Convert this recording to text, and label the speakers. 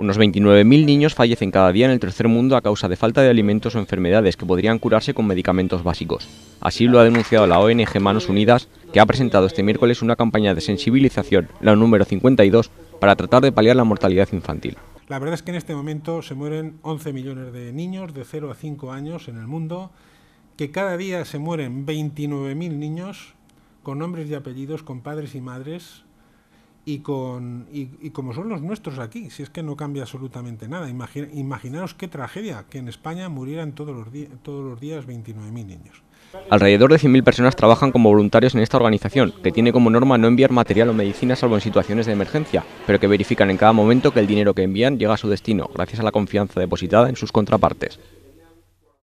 Speaker 1: Unos 29.000 niños fallecen cada día en el tercer mundo a causa de falta de alimentos o enfermedades que podrían curarse con medicamentos básicos. Así lo ha denunciado la ONG Manos Unidas, que ha presentado este miércoles una campaña de sensibilización, la número 52, para tratar de paliar la mortalidad infantil.
Speaker 2: La verdad es que en este momento se mueren 11 millones de niños de 0 a 5 años en el mundo, que cada día se mueren 29.000 niños con nombres y apellidos, con padres y madres y, con, y, como son los nuestros aquí, si es que no cambia absolutamente nada. Imagina, imaginaos qué tragedia que en España murieran todos los, todos los días 29.000 niños.
Speaker 1: Alrededor de 100.000 personas trabajan como voluntarios en esta organización, que tiene como norma no enviar material o medicina salvo en situaciones de emergencia, pero que verifican en cada momento que el dinero que envían llega a su destino, gracias a la confianza depositada en sus contrapartes.